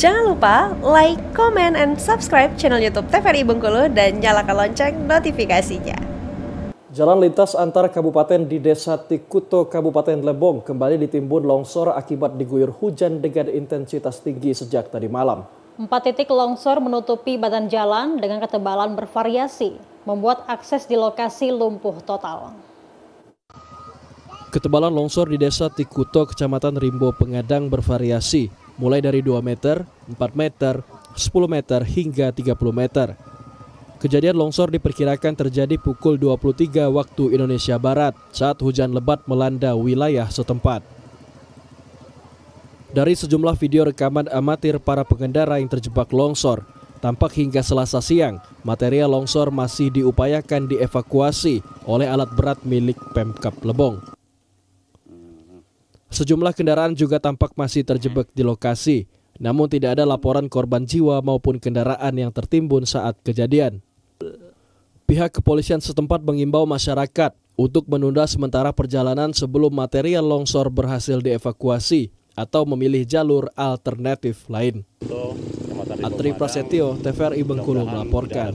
Jangan lupa like, comment, and subscribe channel YouTube TVRI Bengkulu dan nyalakan lonceng notifikasinya. Jalan lintas antar kabupaten di Desa Tikuto, Kabupaten Lebong kembali ditimbun longsor akibat diguyur hujan dengan intensitas tinggi sejak tadi malam. Empat titik longsor menutupi badan jalan dengan ketebalan bervariasi, membuat akses di lokasi lumpuh total. Ketebalan longsor di Desa Tikuto, Kecamatan Rimbo Pengadang bervariasi, mulai dari 2 meter, 4 meter, 10 meter hingga 30 meter. Kejadian longsor diperkirakan terjadi pukul 23 waktu Indonesia Barat saat hujan lebat melanda wilayah setempat. Dari sejumlah video rekaman amatir para pengendara yang terjebak longsor, tampak hingga selasa siang material longsor masih diupayakan dievakuasi oleh alat berat milik Pemkap Lebong. Sejumlah kendaraan juga tampak masih terjebak di lokasi, namun tidak ada laporan korban jiwa maupun kendaraan yang tertimbun saat kejadian. Pihak kepolisian setempat mengimbau masyarakat untuk menunda sementara perjalanan sebelum material longsor berhasil dievakuasi atau memilih jalur alternatif lain. Atri Prasetyo, TVRI Bengkulu melaporkan.